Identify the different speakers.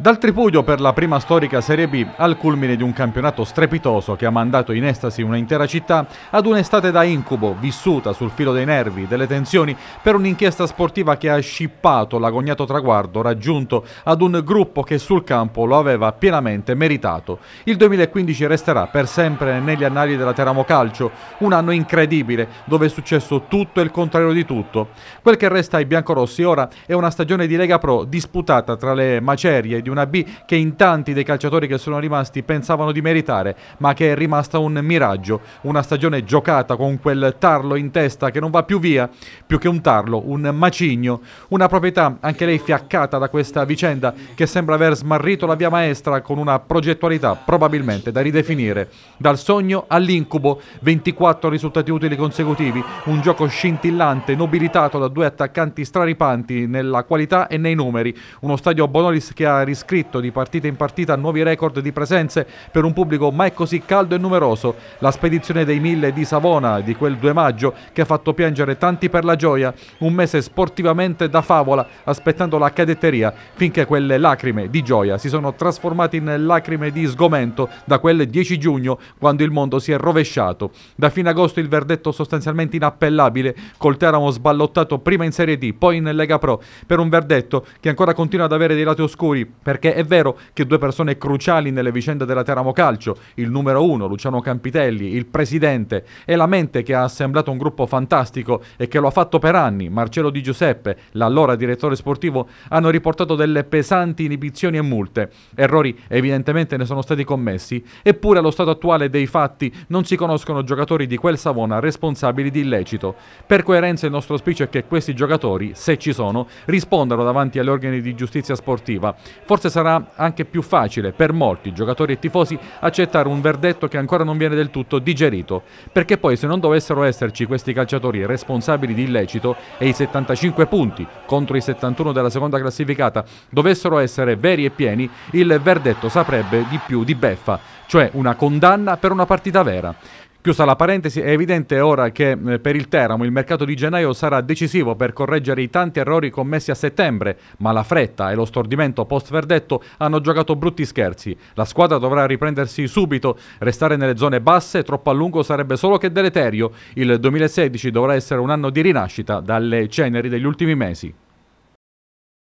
Speaker 1: Dal tripudio per la prima storica Serie B al culmine di un campionato strepitoso che ha mandato in estasi un'intera città ad un'estate da incubo vissuta sul filo dei nervi, delle tensioni per un'inchiesta sportiva che ha scippato l'agognato traguardo raggiunto ad un gruppo che sul campo lo aveva pienamente meritato. Il 2015 resterà per sempre negli annali della Teramo Calcio, un anno incredibile dove è successo tutto e il contrario di tutto. Quel che resta ai biancorossi ora è una stagione di Lega Pro disputata tra le macerie di di una B che in tanti dei calciatori che sono rimasti pensavano di meritare, ma che è rimasta un miraggio, una stagione giocata con quel tarlo in testa che non va più via, più che un tarlo, un macigno, una proprietà anche lei fiaccata da questa vicenda che sembra aver smarrito la via maestra con una progettualità probabilmente da ridefinire. Dal sogno all'incubo, 24 risultati utili consecutivi, un gioco scintillante, nobilitato da due attaccanti straripanti nella qualità e nei numeri, uno stadio Bonolis che ha risalito iscritto di partita in partita nuovi record di presenze per un pubblico mai così caldo e numeroso. La spedizione dei mille di Savona di quel 2 maggio che ha fatto piangere tanti per la gioia, un mese sportivamente da favola aspettando la cadetteria finché quelle lacrime di gioia si sono trasformate in lacrime di sgomento da quel 10 giugno quando il mondo si è rovesciato. Da fine agosto il verdetto sostanzialmente inappellabile col Teramo sballottato prima in Serie D poi in Lega Pro per un verdetto che ancora continua ad avere dei lati oscuri perché è vero che due persone cruciali nelle vicende della Teramo Calcio, il numero uno, Luciano Campitelli, il presidente, e la mente che ha assemblato un gruppo fantastico e che lo ha fatto per anni, Marcello Di Giuseppe, l'allora direttore sportivo, hanno riportato delle pesanti inibizioni e multe. Errori evidentemente ne sono stati commessi, eppure allo stato attuale dei fatti non si conoscono giocatori di quel Savona responsabili di illecito. Per coerenza il nostro auspicio è che questi giocatori, se ci sono, rispondano davanti agli organi di giustizia sportiva. Forse Forse sarà anche più facile per molti giocatori e tifosi accettare un verdetto che ancora non viene del tutto digerito, perché poi se non dovessero esserci questi calciatori responsabili di illecito e i 75 punti contro i 71 della seconda classificata dovessero essere veri e pieni, il verdetto saprebbe di più di beffa, cioè una condanna per una partita vera. Chiusa la parentesi, è evidente ora che eh, per il Teramo il mercato di gennaio sarà decisivo per correggere i tanti errori commessi a settembre, ma la fretta e lo stordimento post-verdetto hanno giocato brutti scherzi. La squadra dovrà riprendersi subito, restare nelle zone basse troppo a lungo sarebbe solo che deleterio. Il 2016 dovrà essere un anno di rinascita dalle ceneri degli ultimi mesi.